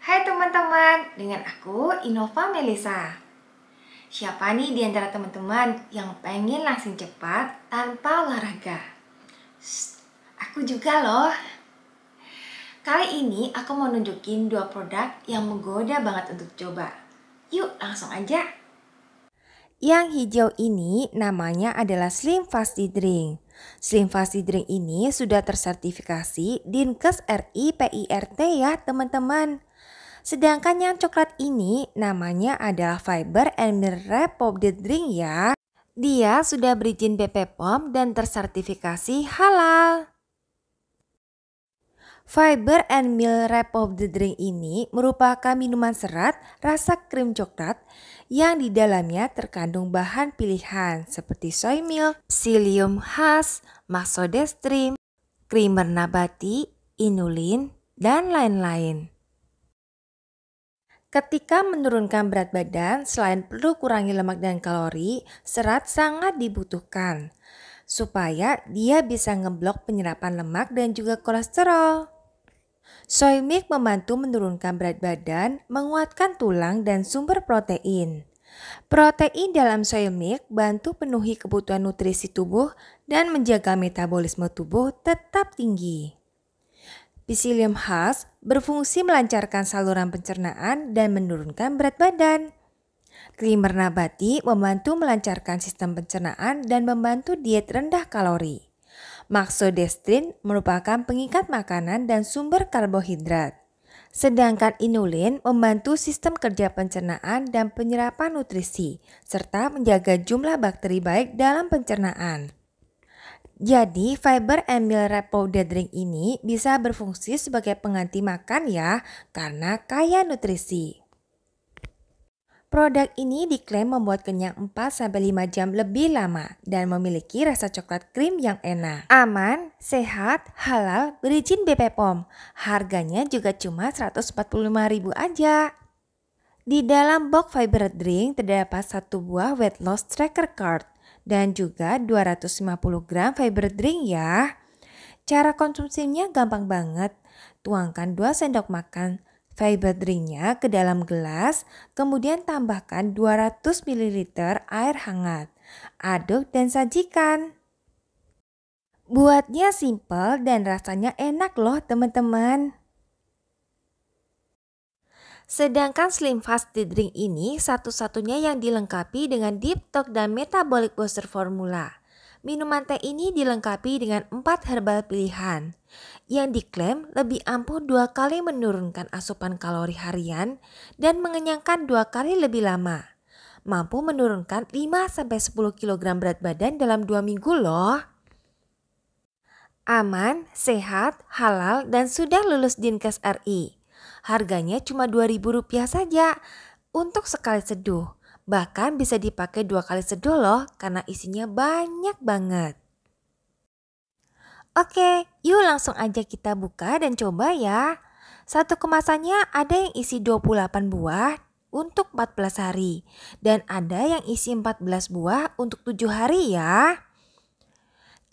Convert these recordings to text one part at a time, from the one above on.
Hai teman-teman, dengan aku Innova Melisa. Siapa nih di antara teman-teman yang pengen langsung cepat tanpa olahraga? Shh, aku juga loh. Kali ini aku mau nunjukin dua produk yang menggoda banget untuk coba. Yuk langsung aja. Yang hijau ini namanya adalah Slim Fasti Drink. Slim Fasti Drink ini sudah tersertifikasi Dinkes RI PIRT ya teman-teman. Sedangkan yang coklat ini namanya adalah Fiber and Mineral Pop the Drink ya. Dia sudah berizin BP POM dan tersertifikasi halal. Fiber and Milk Wrap of the Drink ini merupakan minuman serat rasa krim coklat yang di dalamnya terkandung bahan pilihan seperti soy milk, psyllium khas, maxodestrim, krimer nabati, inulin, dan lain-lain. Ketika menurunkan berat badan, selain perlu kurangi lemak dan kalori, serat sangat dibutuhkan supaya dia bisa ngeblok penyerapan lemak dan juga kolesterol. Soy milk membantu menurunkan berat badan, menguatkan tulang, dan sumber protein. Protein dalam soy milk bantu penuhi kebutuhan nutrisi tubuh dan menjaga metabolisme tubuh tetap tinggi. Psyllium khas berfungsi melancarkan saluran pencernaan dan menurunkan berat badan. Krimer nabati membantu melancarkan sistem pencernaan dan membantu diet rendah kalori. Maksodestrin merupakan pengikat makanan dan sumber karbohidrat. Sedangkan inulin membantu sistem kerja pencernaan dan penyerapan nutrisi, serta menjaga jumlah bakteri baik dalam pencernaan. Jadi, fiber and mineral powder drink ini bisa berfungsi sebagai pengganti makan ya, karena kaya nutrisi. Produk ini diklaim membuat kenyang 4-5 jam lebih lama dan memiliki rasa coklat krim yang enak. Aman, sehat, halal, berizin BP POM. Harganya juga cuma 145.000 aja. Di dalam box fiber drink terdapat satu buah weight loss tracker card dan juga 250 gram fiber drink ya. Cara konsumsinya gampang banget. Tuangkan 2 sendok makan Fiber drinknya ke dalam gelas, kemudian tambahkan 200 ml air hangat. Aduk dan sajikan. Buatnya simple dan rasanya enak loh teman-teman. Sedangkan Slim Fast Drink ini satu-satunya yang dilengkapi dengan Deep Talk dan Metabolic Booster Formula. Minuman teh ini dilengkapi dengan empat herbal pilihan yang diklaim lebih ampuh dua kali menurunkan asupan kalori harian dan mengenyangkan dua kali lebih lama. Mampu menurunkan 5-10 kg berat badan dalam dua minggu loh aman, sehat, halal, dan sudah lulus Dinkes RI. Harganya cuma Rp2.000 saja untuk sekali seduh. Bahkan bisa dipakai dua kali seduh loh karena isinya banyak banget. Oke, yuk langsung aja kita buka dan coba ya. Satu kemasannya ada yang isi 28 buah untuk 14 hari dan ada yang isi 14 buah untuk 7 hari ya.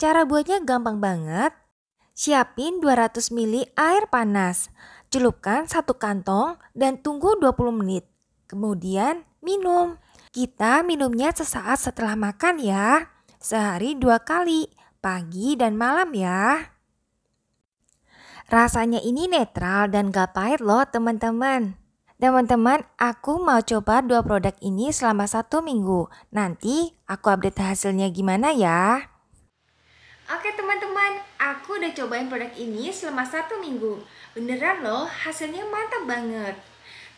Cara buatnya gampang banget. Siapin 200 ml air panas, celupkan satu kantong dan tunggu 20 menit. Kemudian minum. Kita minumnya sesaat setelah makan ya. Sehari dua kali, pagi dan malam ya. Rasanya ini netral dan gak pahit loh teman-teman. Teman-teman, aku mau coba dua produk ini selama satu minggu. Nanti aku update hasilnya gimana ya. Oke teman-teman, aku udah cobain produk ini selama satu minggu. Beneran loh, hasilnya mantap banget.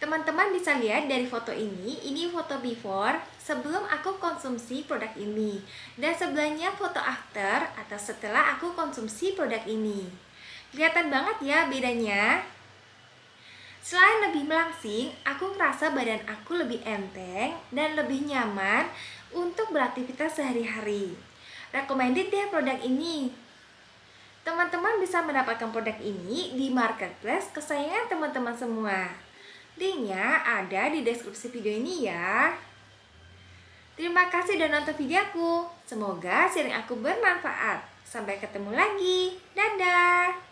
Teman-teman bisa lihat dari foto ini, ini foto before sebelum aku konsumsi produk ini dan sebelahnya foto after atau setelah aku konsumsi produk ini. Kelihatan banget ya bedanya. Selain lebih melangsing, aku ngerasa badan aku lebih enteng dan lebih nyaman untuk beraktivitas sehari-hari. Recommended deh produk ini. Teman-teman bisa mendapatkan produk ini di marketplace kesayangan teman-teman semua. Linknya ada di deskripsi video ini ya. Terima kasih sudah nonton videoku. Semoga sharing aku bermanfaat. Sampai ketemu lagi. Dadah!